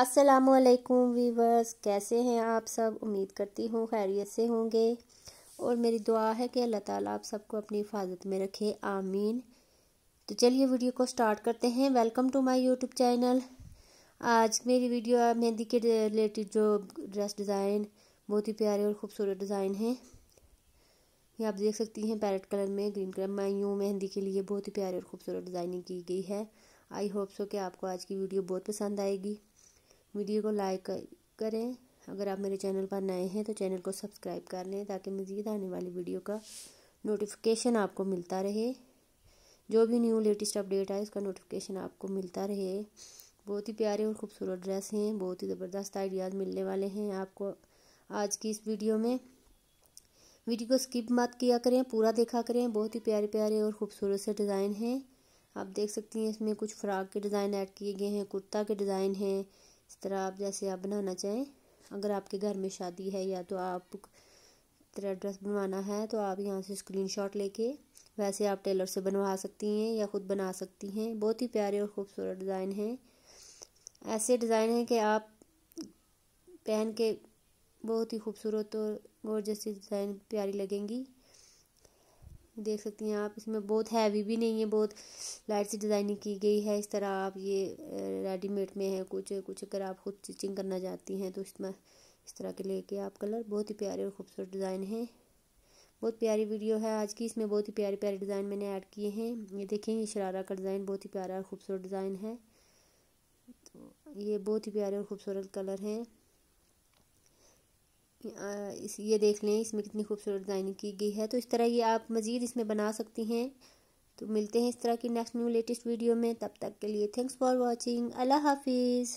असलकुम वीवर्स कैसे हैं आप सब उम्मीद करती हूँ खैरियत से होंगे और मेरी दुआ है कि अल्लाह ताला आप सबको अपनी हिफाजत में रखे आमीन तो चलिए वीडियो को स्टार्ट करते हैं welcome to my YouTube channel आज मेरी वीडियो मेहंदी के रिलेटेड जो ड्रेस डिज़ाइन बहुत ही प्यारे और ख़ूबसूरत डिज़ाइन हैं ये आप देख सकती हैं पैरेट कलर में ग्रीन कलर में आई हूँ मेहंदी के लिए बहुत ही प्यारे और ख़ूबसूरत डिज़ाइनिंग की गई है आई होप सो कि आपको आज की वीडियो बहुत पसंद आएगी वीडियो को लाइक करें अगर आप मेरे चैनल पर नए हैं तो चैनल को सब्सक्राइब कर लें ताकि मज़ीद आने वाली वीडियो का नोटिफिकेशन आपको मिलता रहे जो भी न्यू लेटेस्ट अपडेट आए उसका नोटिफिकेशन आपको मिलता रहे बहुत ही प्यारे और ख़ूबसूरत ड्रेस हैं बहुत ही ज़बरदस्त आइडियाज़ मिलने वाले हैं आपको आज की इस वीडियो में वीडियो को स्किप मत किया करें पूरा देखा करें बहुत ही प्यारे प्यारे और ख़ूबसूरत से डिज़ाइन हैं आप देख सकती हैं इसमें कुछ फ़्राक के डिज़ाइन ऐड किए गए हैं कुर्ता के डिज़ाइन हैं इस तरह आप जैसे आप बनाना चाहें अगर आपके घर में शादी है या तो आप तरह ड्रेस बनवाना है तो आप यहाँ से स्क्रीन शॉट लेके वैसे आप टेलर से बनवा सकती हैं या ख़ुद बना सकती हैं बहुत ही प्यारे और ख़ूबसूरत डिज़ाइन हैं ऐसे डिज़ाइन हैं कि आप पहन के बहुत ही खूबसूरत और जैसी डिज़ाइन प्यारी लगेंगी देख सकती हैं आप इसमें बहुत हैवी भी नहीं है बहुत लाइट सी डिज़ाइनिंग की गई है इस तरह आप ये रेडीमेड में है कुछ कुछ अगर आप खुद स्टिचिंग करना चाहती हैं तो इसमें इस तरह के लेके आप कलर बहुत ही प्यारे और खूबसूरत डिज़ाइन हैं बहुत प्यारी वीडियो है आज की इसमें बहुत ही प्यारे प्यारे डिज़ाइन मैंने ऐड किए हैं ये देखें ये शरारा का डिज़ाइन बहुत ही प्यारा और ख़ूबसूरत डिज़ाइन है तो ये बहुत ही प्यारे और ख़ूबसूरत कलर हैं इस ये देख लें इसमें कितनी खूबसूरत डिज़ाइनिंग की गई है तो इस तरह ये आप मज़ीद इसमें बना सकती हैं तो मिलते हैं इस तरह की नेक्स्ट न्यू लेटेस्ट वीडियो में तब तक के लिए थैंक्स फॉर वॉचिंग अल्लाह हाफिज़